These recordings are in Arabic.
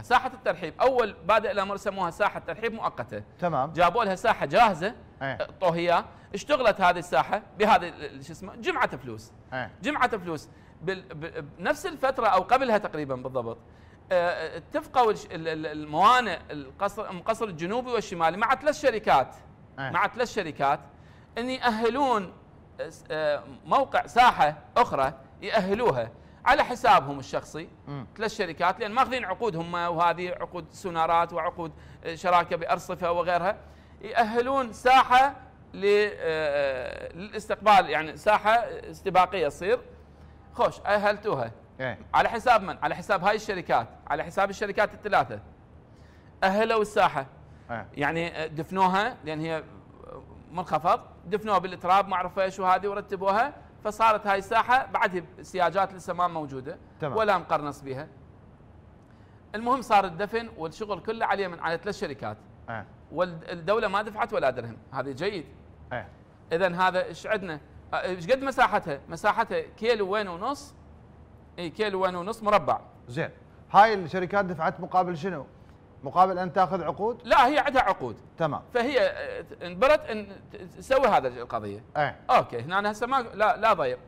ساحة الترحيب أول بادئ الأمر سموها ساحة ترحيب مؤقتة تمام جابوا لها ساحة جاهزة اعطوها ايه. اشتغلت هذه الساحة بهذا شو اسمه جمعة فلوس ايه. جمعة فلوس بنفس الفترة أو قبلها تقريبا بالضبط اه اتفقوا الموانئ القصر القصر الجنوبي والشمالي مع ثلاث شركات ايه. مع ثلاث شركات أن يأهلون آه، آه، موقع ساحة أخرى يأهلوها على حسابهم الشخصي ثلاث شركات لان ماخذين عقود هم وهذه عقود سونارات وعقود آه، شراكه بارصفه وغيرها يأهلون ساحه آه، للاستقبال يعني ساحه استباقيه تصير خوش اهلتوها إيه؟ على حساب من؟ على حساب هاي الشركات على حساب الشركات الثلاثه اهلوا الساحه إيه؟ يعني آه، دفنوها لان هي منخفض دفنوها بالتراب ما اعرف ايش وهذه ورتبوها فصارت هاي الساحه بعدها سياجات لسه ما موجوده تمام. ولا مقرنص بها المهم صار الدفن والشغل كله عليه من على ثلاث شركات أه. والدوله ما دفعت ولا درهم هذا جيد أه. اذا هذا ايش عندنا آه، ايش قد مساحتها مساحتها كيلو وين ونص اي كيلو وين ونص مربع زين هاي الشركات دفعت مقابل شنو مقابل ان تاخذ عقود؟ لا هي عندها عقود تمام فهي آه، انبرت ان تسوي هذا القضيه ايه اوكي هنا أنا هسه ما لا لا ضير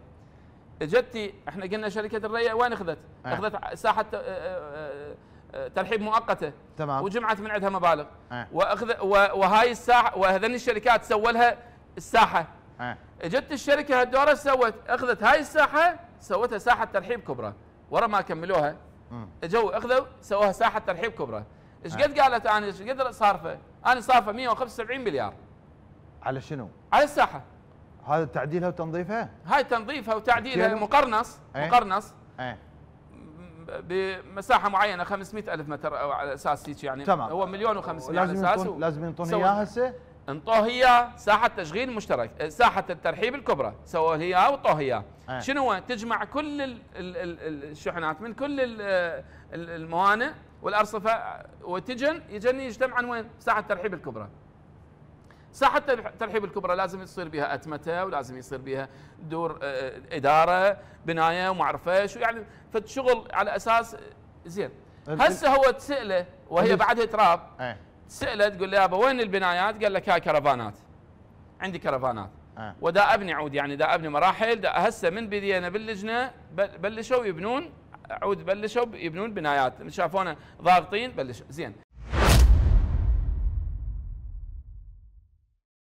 جتي احنا قلنا شركه الريا وين اخذت؟ ايه اخذت ساحه آه، آه، ترحيب مؤقته تمام وجمعت من عندها مبالغ ايه واخذ وهاي الساحه وهذني الشركات سووا لها الساحه ايه اجت الشركه هالدوره سوت اخذت هاي الساحه سوتها ساحه ترحيب كبرى ورا ما كملوها اجوا اخذوا سووها ساحه ترحيب كبرى ايش قد قالت انا ايش قد صارفه؟ انا صارفه 175 مليار على شنو؟ على الساحه هذا تعديلها وتنظيفها؟ هاي تنظيفها وتعديلها مقرنص ايه؟ مقرنص ايه؟ بمساحه معينه 500 الف متر او على اساس هيك يعني تمام هو مليون و500 لازم ينطون لازم ينطون اياها هسه هي ساحة تشغيل مشترك آه، ساحة الترحيب الكبرى سواء هي أو هي آه. شنو تجمع كل الشحنات من كل آه، الموانئ والأرصفة آه، وتجن يجن عن وين ساحة الترحيب الكبرى ساحة الترحيب الكبرى لازم يصير بها أتمتة ولازم يصير بها دور إدارة بناية وما أعرف شو يعني فشغل على أساس زين هسه هو تسأله وهي بعدها تراب سأله تقول له يابا وين البنايات؟ قال لك هاي كرفانات عندي كرفانات آه. ودا ابني عود يعني دا ابني مراحل دا هسه من بدينا باللجنه بلشوا يبنون عود بلشوا يبنون بنايات شافونا ضاغطين بلش زين